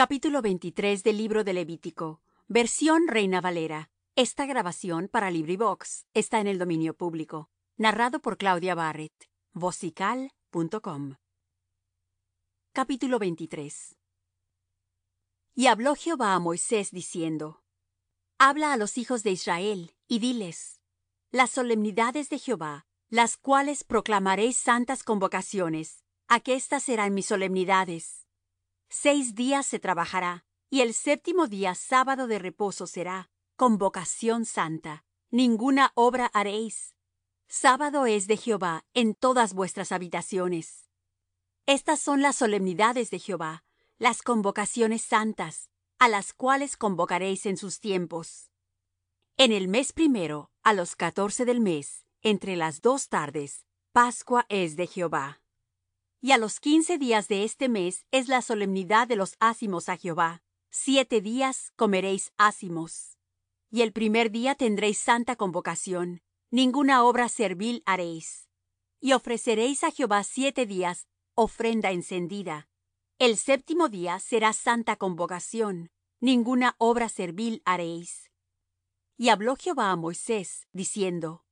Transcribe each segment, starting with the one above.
Capítulo 23 del libro de Levítico. Versión Reina Valera. Esta grabación para LibriVox está en el dominio público. Narrado por Claudia Barrett. Vocical.com. Capítulo 23. Y habló Jehová a Moisés diciendo: Habla a los hijos de Israel y diles: Las solemnidades de Jehová, las cuales proclamaréis santas convocaciones, aquestas serán mis solemnidades seis días se trabajará y el séptimo día sábado de reposo será convocación santa ninguna obra haréis sábado es de jehová en todas vuestras habitaciones estas son las solemnidades de jehová las convocaciones santas a las cuales convocaréis en sus tiempos en el mes primero a los catorce del mes entre las dos tardes pascua es de jehová y a los quince días de este mes es la solemnidad de los ácimos á jehová siete días comeréis ácimos y el primer día tendréis santa convocación ninguna obra servil haréis y ofreceréis á jehová siete días ofrenda encendida el séptimo día será santa convocación ninguna obra servil haréis y habló jehová á moisés diciendo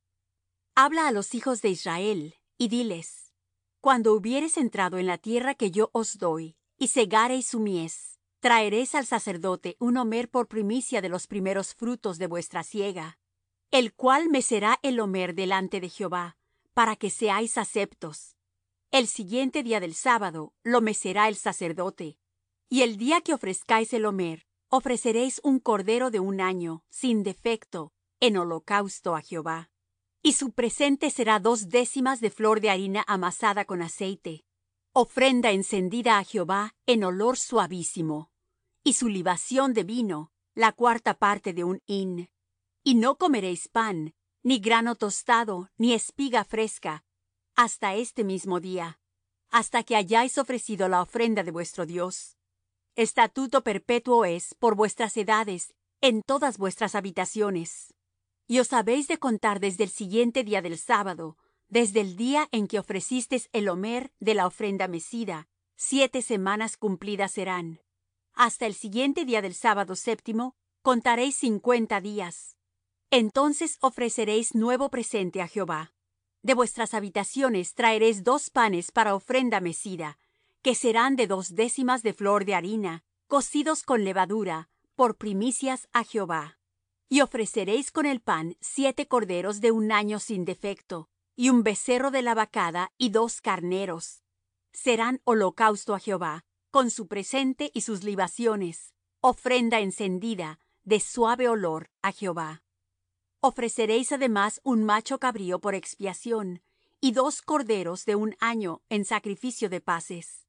habla á los hijos de israel y diles cuando hubiereis entrado en la tierra que yo os doy y segareis su mies traeréis al sacerdote un homer por primicia de los primeros frutos de vuestra siega el cual mecerá el homer delante de jehová para que seáis aceptos el siguiente día del sábado lo mecerá el sacerdote y el día que ofrezcáis el homer ofreceréis un cordero de un año sin defecto en holocausto á jehová y su presente será dos décimas de flor de harina amasada con aceite ofrenda encendida á jehová en olor suavísimo y su libación de vino la cuarta parte de un hin y no comeréis pan ni grano tostado ni espiga fresca hasta este mismo día hasta que hayáis ofrecido la ofrenda de vuestro dios estatuto perpetuo es por vuestras edades en todas vuestras habitaciones y os habéis de contar desde el siguiente día del sábado desde el día en que ofrecisteis el homer de la ofrenda mecida siete semanas cumplidas serán hasta el siguiente día del sábado séptimo contaréis cincuenta días entonces ofreceréis nuevo presente á jehová de vuestras habitaciones traeréis dos panes para ofrenda mecida que serán de dos décimas de flor de harina cocidos con levadura por primicias á jehová y ofreceréis con el pan siete corderos de un año sin defecto y un becerro de la vacada y dos carneros serán holocausto á jehová con su presente y sus libaciones ofrenda encendida de suave olor á jehová ofreceréis además un macho cabrío por expiación y dos corderos de un año en sacrificio de paces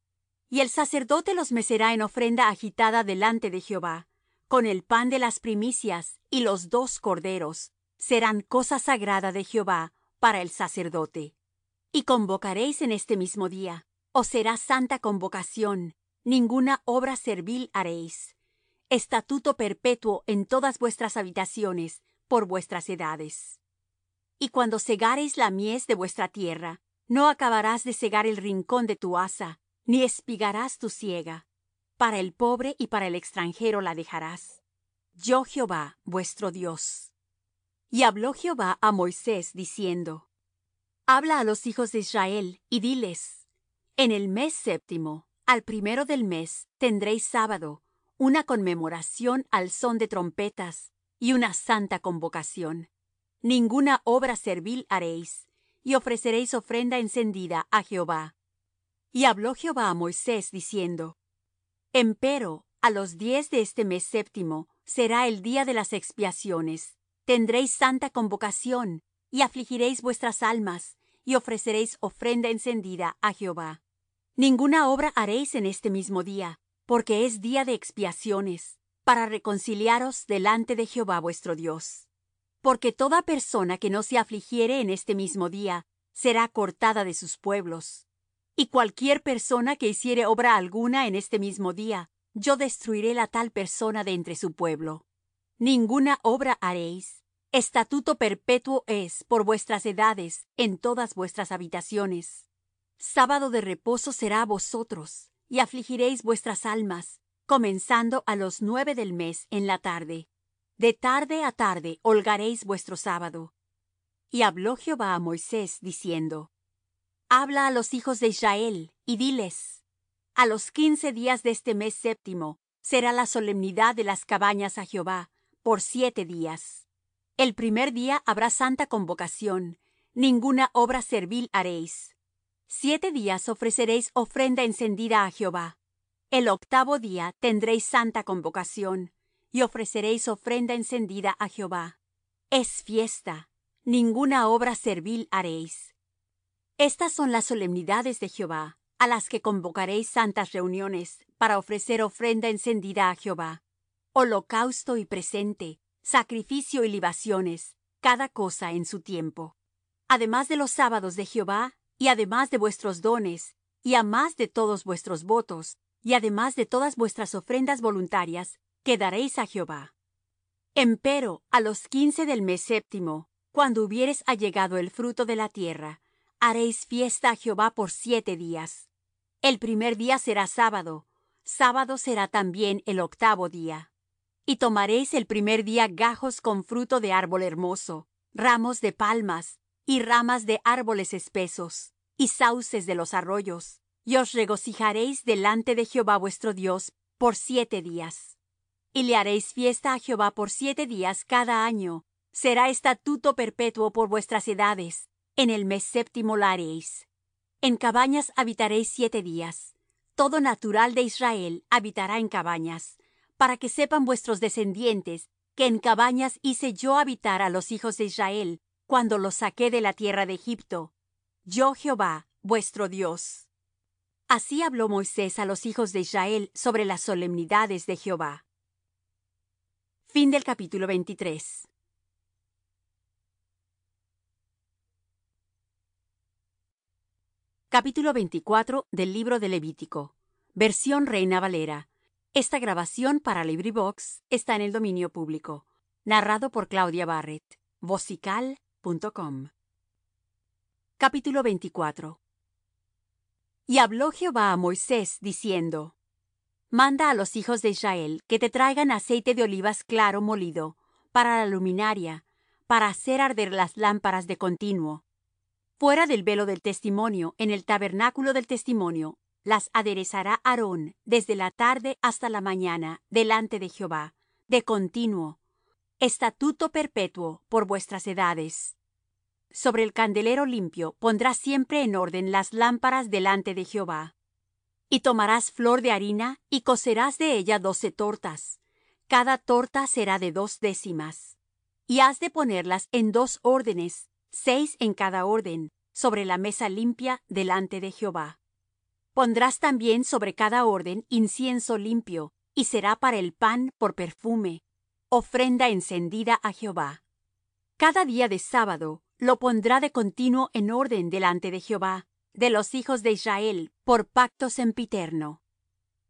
y el sacerdote los mecerá en ofrenda agitada delante de jehová con el pan de las primicias y los dos corderos serán cosa sagrada de jehová para el sacerdote y convocaréis en este mismo día os será santa convocación ninguna obra servil haréis estatuto perpetuo en todas vuestras habitaciones por vuestras edades y cuando segareis la mies de vuestra tierra no acabarás de segar el rincón de tu asa ni espigarás tu siega para el pobre y para el extranjero la dejarás yo jehová vuestro dios y habló jehová a moisés diciendo habla a los hijos de israel y diles en el mes séptimo al primero del mes tendréis sábado una conmemoración al son de trompetas y una santa convocación ninguna obra servil haréis y ofreceréis ofrenda encendida a jehová y habló jehová a moisés diciendo empero á los diez de este mes séptimo será el día de las expiaciones tendréis santa convocación y afligiréis vuestras almas y ofreceréis ofrenda encendida á jehová ninguna obra haréis en este mismo día porque es día de expiaciones para reconciliaros delante de jehová vuestro dios porque toda persona que no se afligiere en este mismo día será cortada de sus pueblos y cualquier persona que hiciere obra alguna en este mismo día yo destruiré la tal persona de entre su pueblo ninguna obra haréis estatuto perpetuo es por vuestras edades en todas vuestras habitaciones sábado de reposo será vosotros y afligiréis vuestras almas comenzando á los nueve del mes en la tarde de tarde a tarde holgaréis vuestro sábado y habló jehová á moisés diciendo habla a los hijos de israel y diles a los quince días de este mes séptimo será la solemnidad de las cabañas a jehová por siete días el primer día habrá santa convocación ninguna obra servil haréis siete días ofreceréis ofrenda encendida a jehová el octavo día tendréis santa convocación y ofreceréis ofrenda encendida a jehová es fiesta ninguna obra servil haréis estas son las solemnidades de jehová a las que convocaréis santas reuniones para ofrecer ofrenda encendida a jehová holocausto y presente sacrificio y libaciones cada cosa en su tiempo además de los sábados de jehová y además de vuestros dones y á más de todos vuestros votos y además de todas vuestras ofrendas voluntarias que daréis á jehová empero a los quince del mes séptimo cuando hubieres allegado el fruto de la tierra haréis fiesta á jehová por siete días el primer día será sábado sábado será también el octavo día y tomaréis el primer día gajos con fruto de árbol hermoso ramos de palmas y ramas de árboles espesos y sauces de los arroyos y os regocijaréis delante de jehová vuestro dios por siete días y le haréis fiesta a jehová por siete días cada año será estatuto perpetuo por vuestras edades en el mes séptimo la haréis en cabañas habitaréis siete días todo natural de israel habitará en cabañas para que sepan vuestros descendientes que en cabañas hice yo habitar a los hijos de israel cuando los saqué de la tierra de egipto yo jehová vuestro dios así habló moisés a los hijos de israel sobre las solemnidades de jehová capítulo Capítulo 24 del libro de Levítico. Versión Reina Valera. Esta grabación para LibriVox está en el dominio público. Narrado por Claudia Barrett. Vocical.com. Capítulo 24. Y habló Jehová a Moisés diciendo: Manda a los hijos de Israel que te traigan aceite de olivas claro molido para la luminaria, para hacer arder las lámparas de continuo fuera del velo del testimonio en el tabernáculo del testimonio las aderezará aarón desde la tarde hasta la mañana delante de jehová de continuo estatuto perpetuo por vuestras edades sobre el candelero limpio pondrás siempre en orden las lámparas delante de jehová y tomarás flor de harina y cocerás de ella doce tortas cada torta será de dos décimas y has de ponerlas en dos órdenes seis en cada orden sobre la mesa limpia delante de jehová pondrás también sobre cada orden incienso limpio y será para el pan por perfume ofrenda encendida a jehová cada día de sábado lo pondrá de continuo en orden delante de jehová de los hijos de israel por pacto sempiterno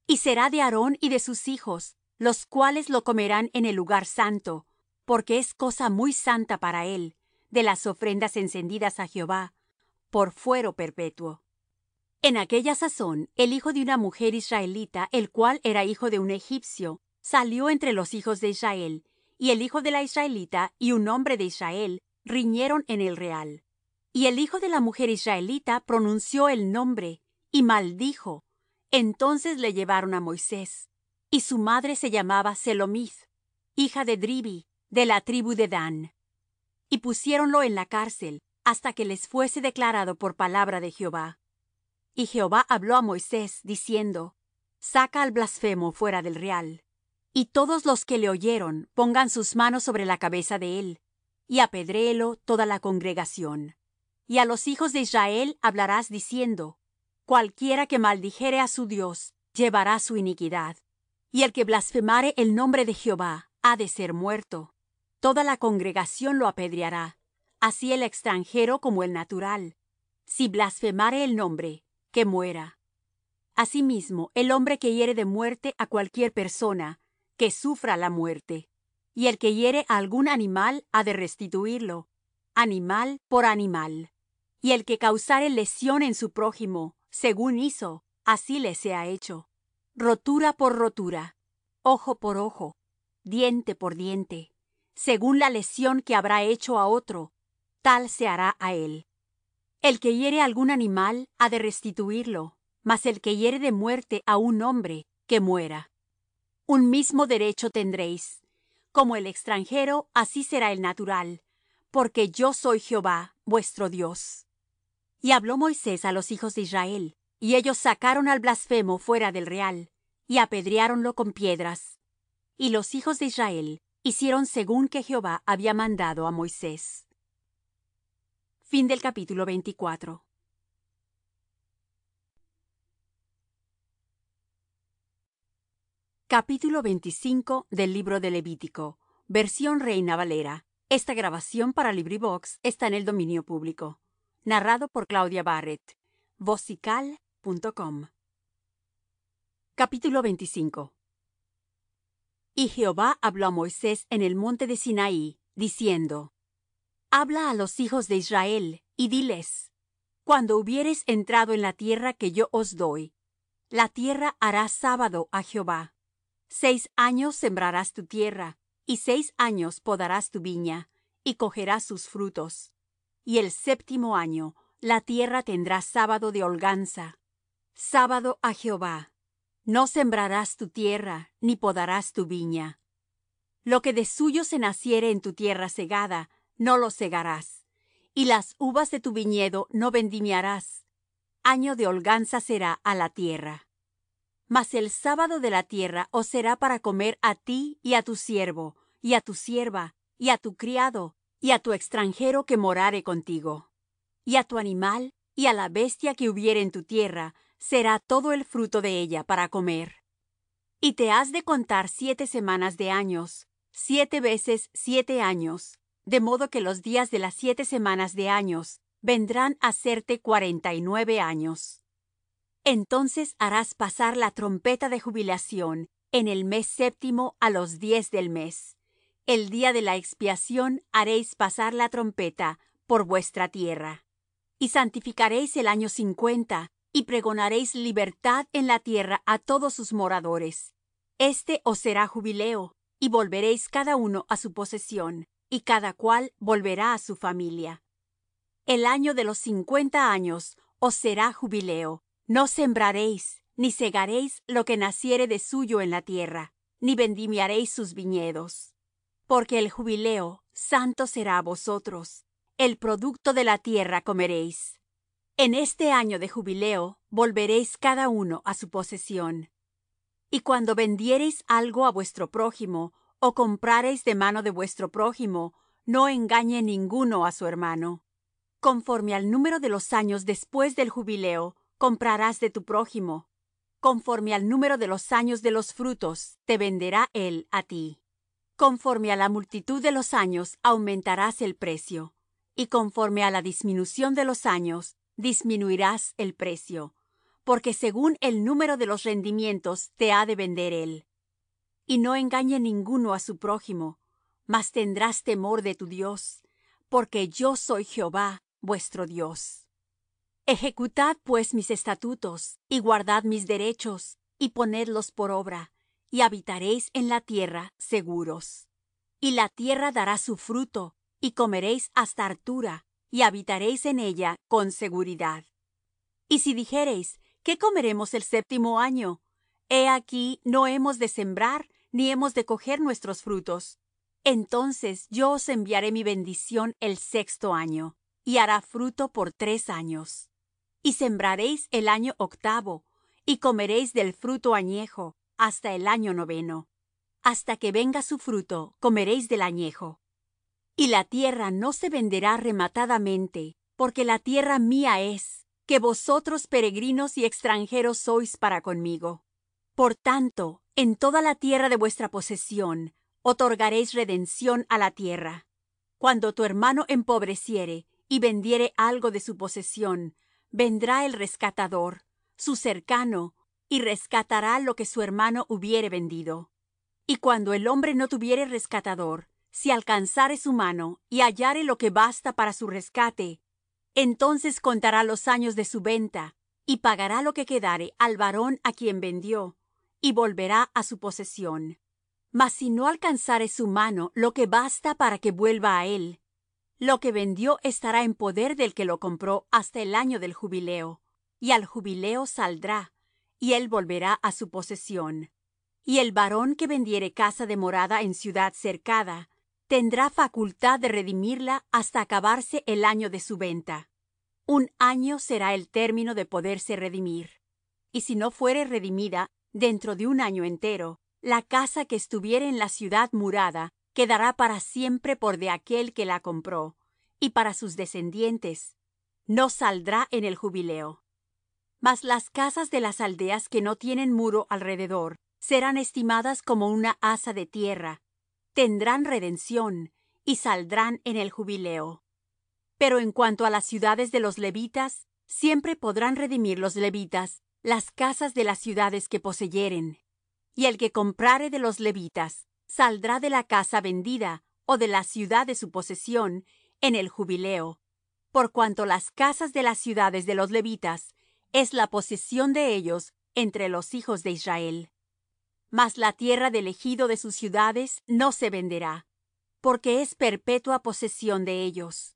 y será de aarón y de sus hijos los cuales lo comerán en el lugar santo porque es cosa muy santa para él de las ofrendas encendidas á jehová por fuero perpetuo en aquella sazón el hijo de una mujer israelita el cual era hijo de un egipcio salió entre los hijos de israel y el hijo de la israelita y un hombre de israel riñeron en el real y el hijo de la mujer israelita pronunció el nombre y maldijo entonces le llevaron a moisés y su madre se llamaba selomith hija de dribi de la tribu de dan y pusiéronlo en la cárcel hasta que les fuese declarado por palabra de jehová y jehová habló a moisés diciendo saca al blasfemo fuera del real y todos los que le oyeron pongan sus manos sobre la cabeza de él y apedréelo toda la congregación y á los hijos de israel hablarás diciendo cualquiera que maldijere á su dios llevará su iniquidad y el que blasfemare el nombre de jehová ha de ser muerto toda la congregación lo apedreará así el extranjero como el natural si blasfemare el nombre que muera asimismo el hombre que hiere de muerte á cualquier persona que sufra la muerte y el que hiere á algún animal ha de restituirlo animal por animal y el que causare lesión en su prójimo según hizo así le sea hecho rotura por rotura ojo por ojo diente por diente según la lesión que habrá hecho á otro tal se hará á él el que hiere algún animal ha de restituirlo mas el que hiere de muerte á un hombre que muera un mismo derecho tendréis como el extranjero así será el natural porque yo soy jehová vuestro dios y habló moisés á los hijos de israel y ellos sacaron al blasfemo fuera del real y apedreáronlo con piedras y los hijos de israel hicieron según que Jehová había mandado a Moisés. Fin del capítulo 24. Capítulo 25 del libro de Levítico, versión Reina Valera. Esta grabación para LibriVox está en el dominio público. Narrado por Claudia Barrett. Vocical.com. Capítulo 25 y jehová habló á moisés en el monte de sinaí diciendo habla á los hijos de israel y diles cuando hubiereis entrado en la tierra que yo os doy la tierra hará sábado a jehová seis años sembrarás tu tierra y seis años podarás tu viña y cogerás sus frutos y el séptimo año la tierra tendrá sábado de holganza sábado a jehová no sembrarás tu tierra ni podarás tu viña lo que de suyo se naciere en tu tierra segada no lo segarás y las uvas de tu viñedo no vendimiarás año de holganza será á la tierra mas el sábado de la tierra os será para comer á ti y á tu siervo y á tu sierva y á tu criado y á tu extranjero que morare contigo y á tu animal y á la bestia que hubiere en tu tierra será todo el fruto de ella para comer. Y te has de contar siete semanas de años, siete veces siete años, de modo que los días de las siete semanas de años vendrán a serte cuarenta y nueve años. Entonces harás pasar la trompeta de jubilación en el mes séptimo a los diez del mes. El día de la expiación haréis pasar la trompeta por vuestra tierra. Y santificaréis el año cincuenta, y pregonaréis libertad en la tierra á todos sus moradores este os será jubileo y volveréis cada uno á su posesión y cada cual volverá á su familia el año de los cincuenta años os será jubileo no sembraréis ni segaréis lo que naciere de suyo en la tierra ni vendimiaréis sus viñedos porque el jubileo santo será á vosotros el producto de la tierra comeréis en este año de jubileo volveréis cada uno á su posesión y cuando vendiereis algo á vuestro prójimo ó comprareis de mano de vuestro prójimo no engañe ninguno á su hermano conforme al número de los años después del jubileo comprarás de tu prójimo conforme al número de los años de los frutos te venderá él á ti conforme á la multitud de los años aumentarás el precio y conforme á la disminución de los años disminuirás el precio porque según el número de los rendimientos te ha de vender él y no engañe ninguno á su prójimo mas tendrás temor de tu dios porque yo soy jehová vuestro dios ejecutad pues mis estatutos y guardad mis derechos y ponedlos por obra y habitaréis en la tierra seguros y la tierra dará su fruto y comeréis hasta hartura y habitaréis en ella con seguridad. Y si dijereis, ¿qué comeremos el séptimo año? He aquí, no hemos de sembrar, ni hemos de coger nuestros frutos. Entonces yo os enviaré mi bendición el sexto año, y hará fruto por tres años. Y sembraréis el año octavo, y comeréis del fruto añejo, hasta el año noveno. Hasta que venga su fruto, comeréis del añejo y la tierra no se venderá rematadamente porque la tierra mía es que vosotros peregrinos y extranjeros sois para conmigo por tanto en toda la tierra de vuestra posesión otorgaréis redención á la tierra cuando tu hermano empobreciere y vendiere algo de su posesión vendrá el rescatador su cercano y rescatará lo que su hermano hubiere vendido y cuando el hombre no tuviere rescatador si alcanzare su mano y hallare lo que basta para su rescate entonces contará los años de su venta y pagará lo que quedare al varón á quien vendió y volverá á su posesión mas si no alcanzare su mano lo que basta para que vuelva á él lo que vendió estará en poder del que lo compró hasta el año del jubileo y al jubileo saldrá y él volverá á su posesión y el varón que vendiere casa de morada en ciudad cercada tendrá facultad de redimirla hasta acabarse el año de su venta un año será el término de poderse redimir y si no fuere redimida dentro de un año entero la casa que estuviere en la ciudad murada quedará para siempre por de aquel que la compró y para sus descendientes no saldrá en el jubileo mas las casas de las aldeas que no tienen muro alrededor serán estimadas como una haza de tierra tendrán redención y saldrán en el jubileo pero en cuanto a las ciudades de los levitas siempre podrán redimir los levitas las casas de las ciudades que poseyeren y el que comprare de los levitas saldrá de la casa vendida o de la ciudad de su posesión en el jubileo por cuanto las casas de las ciudades de los levitas es la posesión de ellos entre los hijos de Israel mas la tierra del ejido de sus ciudades no se venderá porque es perpetua posesión de ellos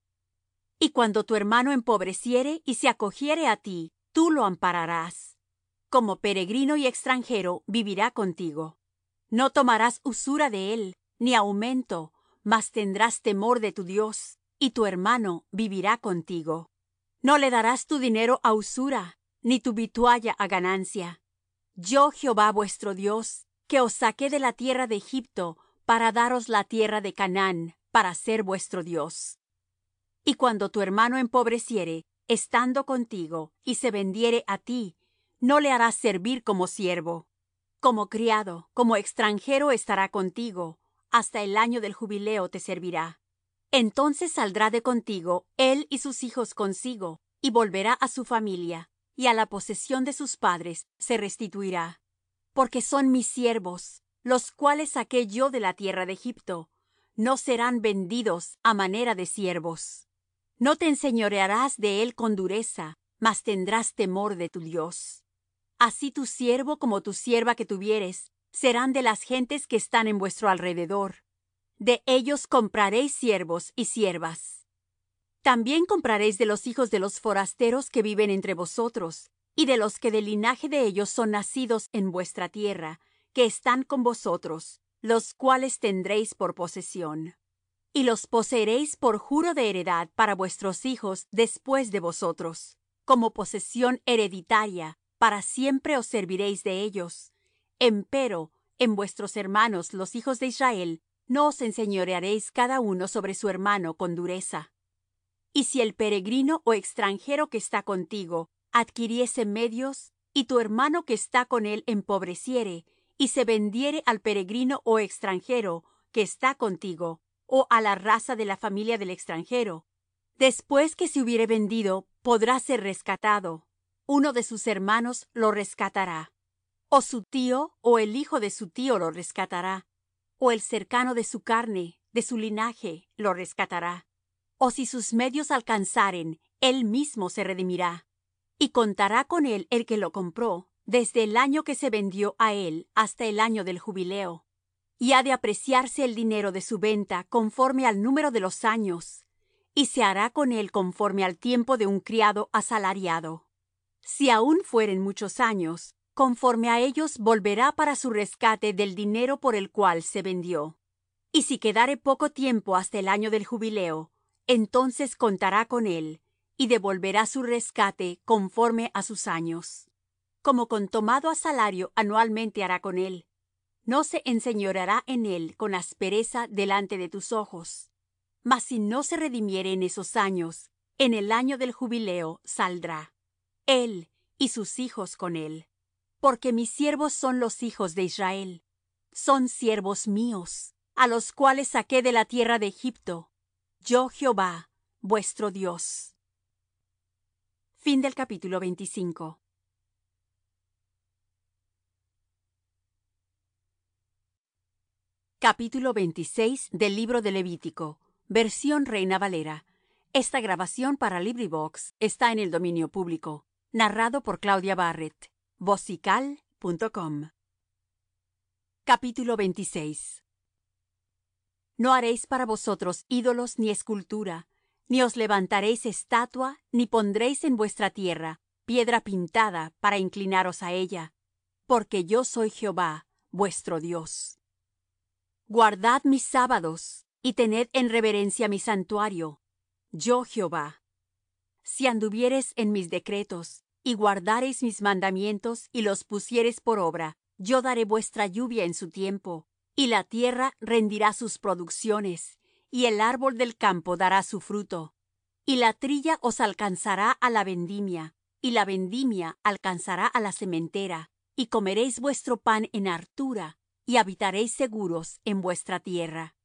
y cuando tu hermano empobreciere y se acogiere á ti tú lo ampararás como peregrino y extranjero vivirá contigo no tomarás usura de él ni aumento mas tendrás temor de tu dios y tu hermano vivirá contigo no le darás tu dinero á usura ni tu vitualla á ganancia yo jehová vuestro dios que os saqué de la tierra de egipto para daros la tierra de canaán para ser vuestro dios y cuando tu hermano empobreciere estando contigo y se vendiere á ti no le harás servir como siervo como criado como extranjero estará contigo hasta el año del jubileo te servirá entonces saldrá de contigo él y sus hijos consigo y volverá á su familia y á la posesión de sus padres se restituirá porque son mis siervos los cuales saqué yo de la tierra de egipto no serán vendidos á manera de siervos no te enseñorearás de él con dureza mas tendrás temor de tu dios así tu siervo como tu sierva que tuvieres serán de las gentes que están en vuestro alrededor de ellos compraréis siervos y siervas también compraréis de los hijos de los forasteros que viven entre vosotros y de los que del linaje de ellos son nacidos en vuestra tierra que están con vosotros los cuales tendréis por posesión y los poseeréis por juro de heredad para vuestros hijos después de vosotros como posesión hereditaria para siempre os serviréis de ellos empero en vuestros hermanos los hijos de Israel no os enseñorearéis cada uno sobre su hermano con dureza y si el peregrino ó extranjero que está contigo adquiriese medios y tu hermano que está con él empobreciere y se vendiere al peregrino ó extranjero que está contigo ó á la raza de la familia del extranjero después que se hubiere vendido podrá ser rescatado uno de sus hermanos lo rescatará o su tío ó el hijo de su tío lo rescatará o el cercano de su carne de su linaje lo rescatará o si sus medios alcanzaren él mismo se redimirá y contará con él el que lo compró desde el año que se vendió á él hasta el año del jubileo y ha de apreciarse el dinero de su venta conforme al número de los años y se hará con él conforme al tiempo de un criado asalariado si aun fueren muchos años conforme á ellos volverá para su rescate del dinero por el cual se vendió y si quedare poco tiempo hasta el año del jubileo entonces contará con él y devolverá su rescate conforme á sus años como con tomado á salario anualmente hará con él no se enseñoreará en él con aspereza delante de tus ojos mas si no se redimiere en esos años en el año del jubileo saldrá él y sus hijos con él porque mis siervos son los hijos de israel son siervos míos a los cuales saqué de la tierra de egipto yo jehová vuestro dios fin del capítulo 25. capítulo 26 del libro de levítico versión reina valera esta grabación para librivox está en el dominio público narrado por claudia barrett vocical.com capítulo 26 no haréis para vosotros ídolos ni escultura ni os levantaréis estatua ni pondréis en vuestra tierra piedra pintada para inclinaros á ella porque yo soy jehová vuestro dios guardad mis sábados y tened en reverencia mi santuario yo jehová si anduviereis en mis decretos y guardareis mis mandamientos y los pusiereis por obra yo daré vuestra lluvia en su tiempo y la tierra rendirá sus producciones y el árbol del campo dará su fruto y la trilla os alcanzará á la vendimia y la vendimia alcanzará á la sementera y comeréis vuestro pan en hartura y habitaréis seguros en vuestra tierra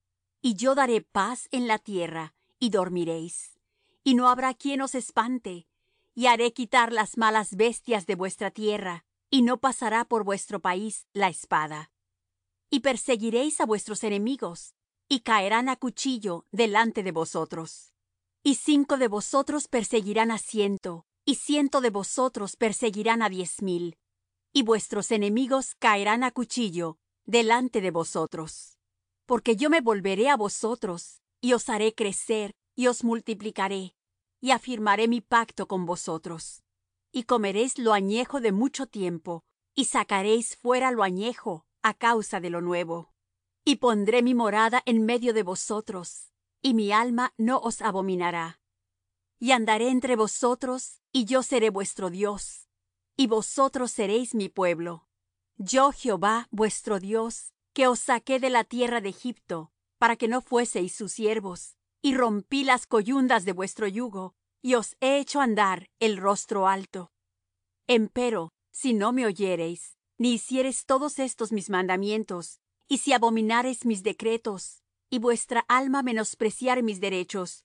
y yo daré paz en la tierra y dormiréis y no habrá quien os espante y haré quitar las malas bestias de vuestra tierra y no pasará por vuestro país la espada y perseguiréis á vuestros enemigos y caerán á cuchillo delante de vosotros y cinco de vosotros perseguirán á ciento y ciento de vosotros perseguirán á diez mil y vuestros enemigos caerán á cuchillo delante de vosotros porque yo me volveré á vosotros y os haré crecer y os multiplicaré y afirmaré mi pacto con vosotros y comeréis lo añejo de mucho tiempo y sacaréis fuera lo añejo a causa de lo nuevo y pondré mi morada en medio de vosotros y mi alma no os abominará y andaré entre vosotros y yo seré vuestro dios y vosotros seréis mi pueblo yo jehová vuestro dios que os saqué de la tierra de egipto para que no fueseis sus siervos y rompí las coyundas de vuestro yugo y os he hecho andar el rostro alto empero si no me oyereis ni hiciereis todos estos mis mandamientos y si abominareis mis decretos y vuestra alma menospreciare mis derechos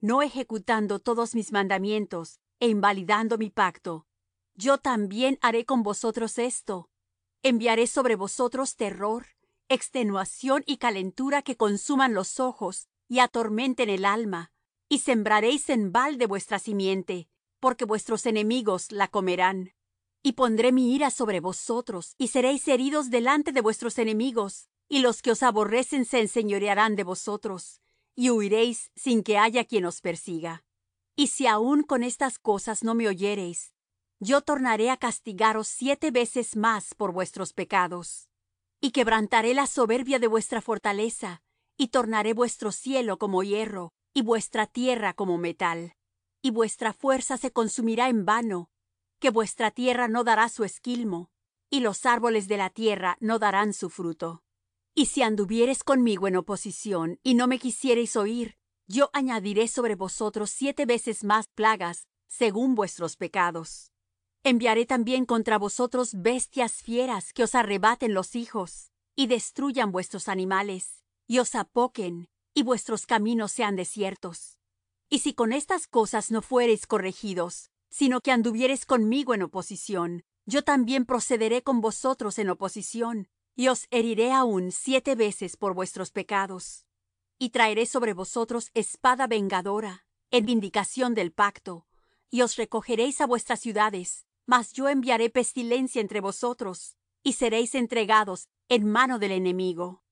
no ejecutando todos mis mandamientos e invalidando mi pacto yo también haré con vosotros esto enviaré sobre vosotros terror extenuación y calentura que consuman los ojos y atormenten el alma y sembraréis en balde vuestra simiente porque vuestros enemigos la comerán y pondré mi ira sobre vosotros y seréis heridos delante de vuestros enemigos y los que os aborrecen se enseñorearán de vosotros y huiréis sin que haya quien os persiga. Y si aun con estas cosas no me oyereis, yo tornaré a castigaros siete veces más por vuestros pecados, y quebrantaré la soberbia de vuestra fortaleza, y tornaré vuestro cielo como hierro, y vuestra tierra como metal, y vuestra fuerza se consumirá en vano, que vuestra tierra no dará su esquilmo y los árboles de la tierra no darán su fruto y si anduviereis conmigo en oposición y no me quisiereis oír yo añadiré sobre vosotros siete veces más plagas según vuestros pecados enviaré también contra vosotros bestias fieras que os arrebaten los hijos y destruyan vuestros animales y os apoquen y vuestros caminos sean desiertos y si con estas cosas no fuereis corregidos sino que anduviereis conmigo en oposición yo también procederé con vosotros en oposición y os heriré aún siete veces por vuestros pecados y traeré sobre vosotros espada vengadora en vindicación del pacto y os recogeréis a vuestras ciudades mas yo enviaré pestilencia entre vosotros y seréis entregados en mano del enemigo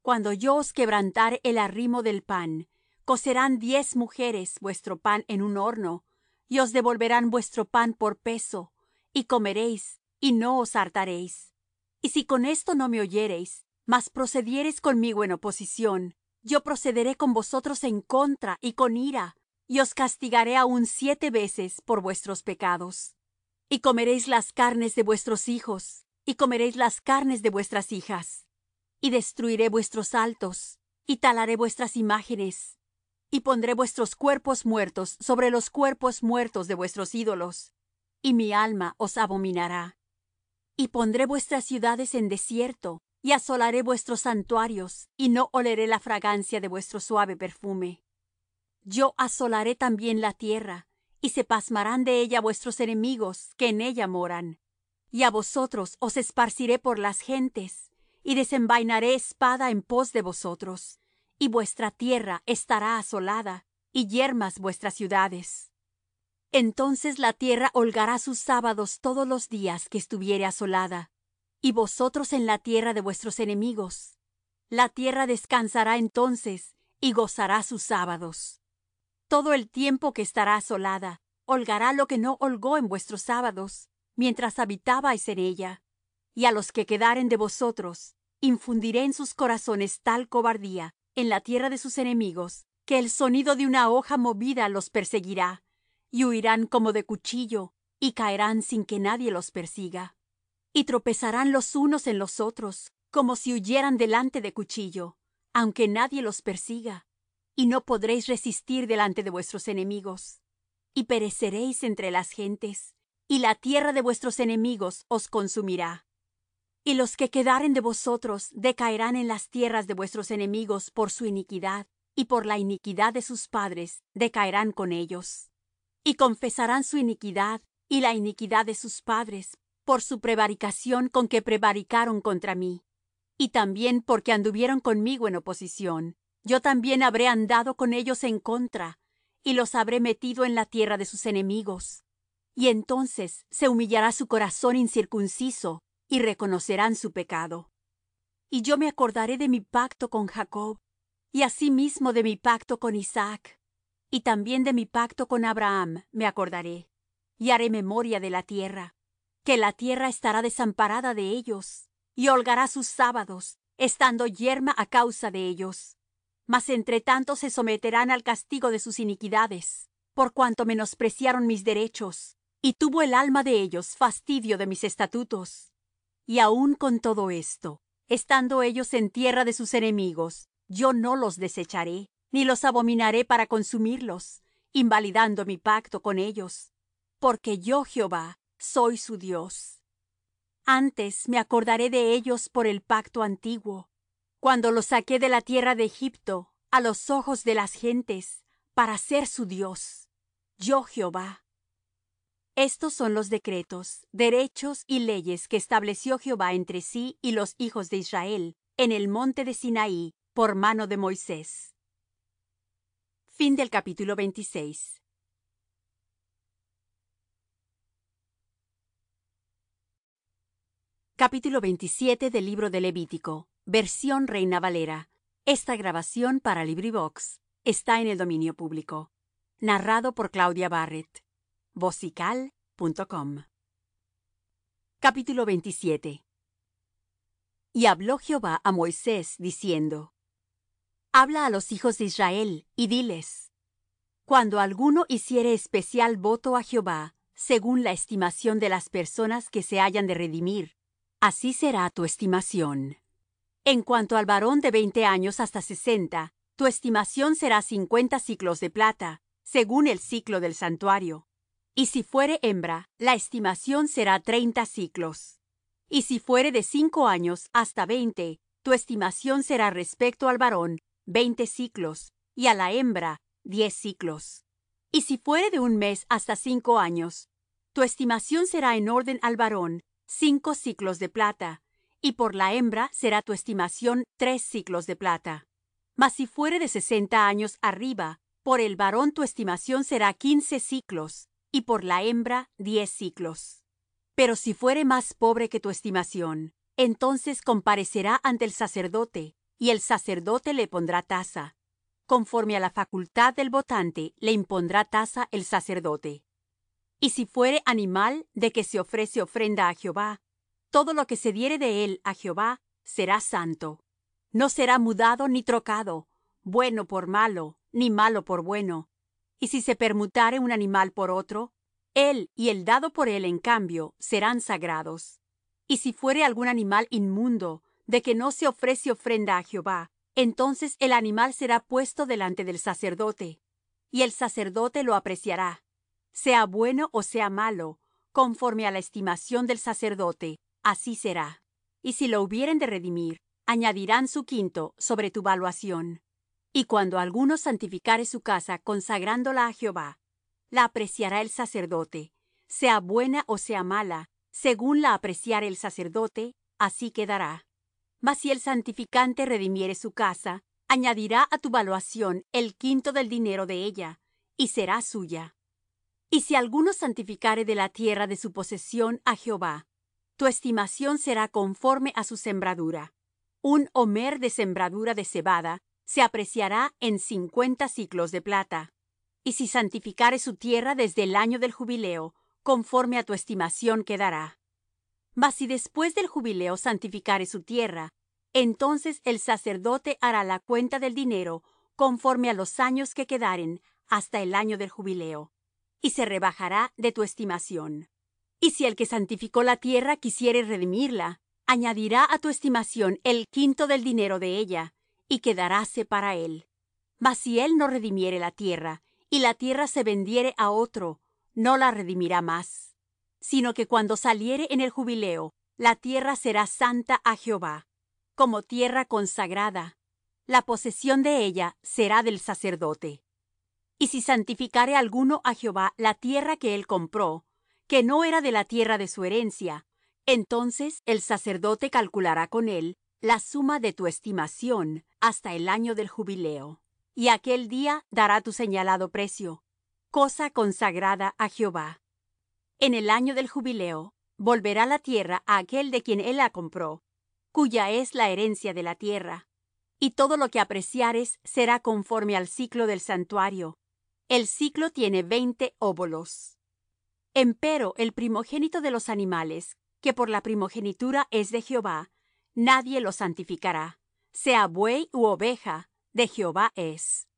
cuando yo os quebrantare el arrimo del pan cocerán diez mujeres vuestro pan en un horno y os devolverán vuestro pan por peso y comeréis y no os hartaréis y si con esto no me oyereis mas procediereis conmigo en oposición yo procederé con vosotros en contra y con ira y os castigaré aún siete veces por vuestros pecados y comeréis las carnes de vuestros hijos y comeréis las carnes de vuestras hijas y destruiré vuestros altos y talaré vuestras imágenes y pondré vuestros cuerpos muertos sobre los cuerpos muertos de vuestros ídolos y mi alma os abominará y pondré vuestras ciudades en desierto y asolaré vuestros santuarios y no oleré la fragancia de vuestro suave perfume yo asolaré también la tierra y se pasmarán de ella vuestros enemigos que en ella moran y á vosotros os esparciré por las gentes y desenvainaré espada en pos de vosotros y vuestra tierra estará asolada y yermas vuestras ciudades entonces la tierra holgará sus sábados todos los días que estuviere asolada y vosotros en la tierra de vuestros enemigos la tierra descansará entonces y gozará sus sábados todo el tiempo que estará asolada holgará lo que no holgó en vuestros sábados mientras habitabais en ella y a los que quedaren de vosotros infundiré en sus corazones tal cobardía en la tierra de sus enemigos que el sonido de una hoja movida los perseguirá y huirán como de cuchillo y caerán sin que nadie los persiga y tropezarán los unos en los otros como si huyeran delante de cuchillo aunque nadie los persiga y no podréis resistir delante de vuestros enemigos y pereceréis entre las gentes y la tierra de vuestros enemigos os consumirá y los que quedaren de vosotros decaerán en las tierras de vuestros enemigos por su iniquidad y por la iniquidad de sus padres decaerán con ellos y confesarán su iniquidad y la iniquidad de sus padres por su prevaricación con que prevaricaron contra mí y también porque anduvieron conmigo en oposición yo también habré andado con ellos en contra y los habré metido en la tierra de sus enemigos y entonces se humillará su corazón incircunciso y reconocerán su pecado y yo me acordaré de mi pacto con jacob y asimismo de mi pacto con isaac y también de mi pacto con abraham me acordaré y haré memoria de la tierra que la tierra estará desamparada de ellos y holgará sus sábados estando yerma a causa de ellos mas entre tanto se someterán al castigo de sus iniquidades, por cuanto menospreciaron mis derechos, y tuvo el alma de ellos fastidio de mis estatutos y aun con todo esto estando ellos en tierra de sus enemigos yo no los desecharé ni los abominaré para consumirlos invalidando mi pacto con ellos porque yo jehová soy su dios antes me acordaré de ellos por el pacto antiguo cuando los saqué de la tierra de egipto a los ojos de las gentes para ser su dios yo jehová estos son los decretos derechos y leyes que estableció jehová entre sí y los hijos de israel en el monte de sinaí por mano de moisés Fin 26. Capítulo 27 del libro de Levítico, versión Reina Valera. Esta grabación para LibriVox está en el dominio público. Narrado por Claudia Barrett capítulo 27. y habló jehová a moisés diciendo habla a los hijos de israel y diles cuando alguno hiciere especial voto a jehová según la estimación de las personas que se hayan de redimir así será tu estimación en cuanto al varón de veinte años hasta sesenta tu estimación será cincuenta ciclos de plata según el ciclo del santuario y si fuere hembra la estimación será treinta siclos y si fuere de cinco años hasta veinte tu estimación será respecto al varón veinte siclos y a la hembra diez siclos y si fuere de un mes hasta cinco años tu estimación será en orden al varón cinco siclos de plata y por la hembra será tu estimación tres siclos de plata mas si fuere de sesenta años arriba por el varón tu estimación será quince siclos y por la hembra diez siclos pero si fuere más pobre que tu estimación entonces comparecerá ante el sacerdote y el sacerdote le pondrá tasa conforme á la facultad del votante le impondrá tasa el sacerdote y si fuere animal de que se ofrece ofrenda á jehová todo lo que se diere de él á jehová será santo no será mudado ni trocado bueno por malo ni malo por bueno y si se permutare un animal por otro él y el dado por él en cambio serán sagrados y si fuere algún animal inmundo de que no se ofrece ofrenda á jehová entonces el animal será puesto delante del sacerdote y el sacerdote lo apreciará sea bueno ó sea malo conforme á la estimación del sacerdote así será y si lo hubieren de redimir añadirán su quinto sobre tu valuación y cuando alguno santificare su casa consagrándola á jehová la apreciará el sacerdote sea buena ó sea mala según la apreciare el sacerdote así quedará mas si el santificante redimiere su casa añadirá á tu valuación el quinto del dinero de ella y será suya y si alguno santificare de la tierra de su posesión á jehová tu estimación será conforme á su sembradura un homer de sembradura de cebada se apreciará en cincuenta siclos de plata y si santificare su tierra desde el año del jubileo conforme á tu estimación quedará mas si después del jubileo santificare su tierra entonces el sacerdote hará la cuenta del dinero conforme á los años que quedaren hasta el año del jubileo y se rebajará de tu estimación y si el que santificó la tierra quisiere redimirla añadirá á tu estimación el quinto del dinero de ella y quedaráse para él mas si él no redimiere la tierra y la tierra se vendiere á otro no la redimirá más sino que cuando saliere en el jubileo la tierra será santa á jehová como tierra consagrada la posesión de ella será del sacerdote y si santificare alguno á jehová la tierra que él compró que no era de la tierra de su herencia entonces el sacerdote calculará con él la suma de tu estimación hasta el año del jubileo y aquel día dará tu señalado precio cosa consagrada a jehová en el año del jubileo volverá la tierra a aquel de quien él la compró cuya es la herencia de la tierra y todo lo que apreciares será conforme al ciclo del santuario el ciclo tiene veinte óbolos empero el primogénito de los animales que por la primogenitura es de jehová nadie lo santificará sea buey u oveja de jehová es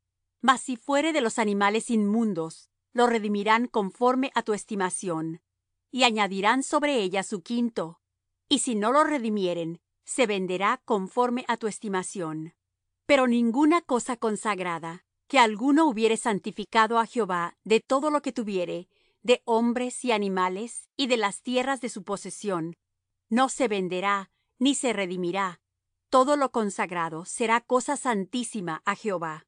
mas si fuere de los animales inmundos lo redimirán conforme á tu estimación y añadirán sobre ella su quinto y si no lo redimieren se venderá conforme á tu estimación pero ninguna cosa consagrada que alguno hubiere santificado á jehová de todo lo que tuviere de hombres y animales y de las tierras de su posesión no se venderá ni se redimirá todo lo consagrado será cosa santísima á jehová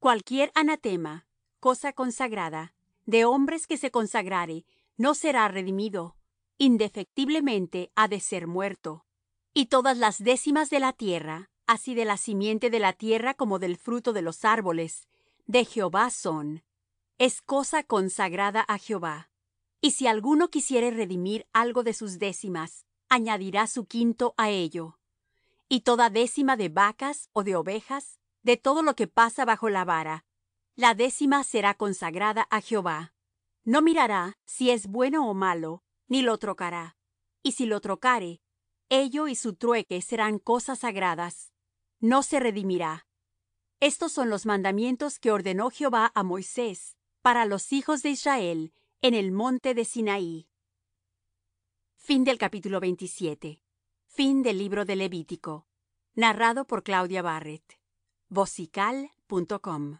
cualquier anatema cosa consagrada de hombres que se consagrare no será redimido indefectiblemente ha de ser muerto y todas las décimas de la tierra así de la simiente de la tierra como del fruto de los árboles de jehová son es cosa consagrada á jehová y si alguno quisiere redimir algo de sus décimas añadirá su quinto á ello y toda décima de vacas ó de ovejas de todo lo que pasa bajo la vara la décima será consagrada á jehová no mirará si es bueno ó malo ni lo trocará y si lo trocare ello y su trueque serán cosas sagradas no se redimirá estos son los mandamientos que ordenó jehová á moisés para los hijos de israel en el monte de sinaí Fin del capítulo 27. Fin del libro de Levítico. Narrado por Claudia Barrett. Vocical.com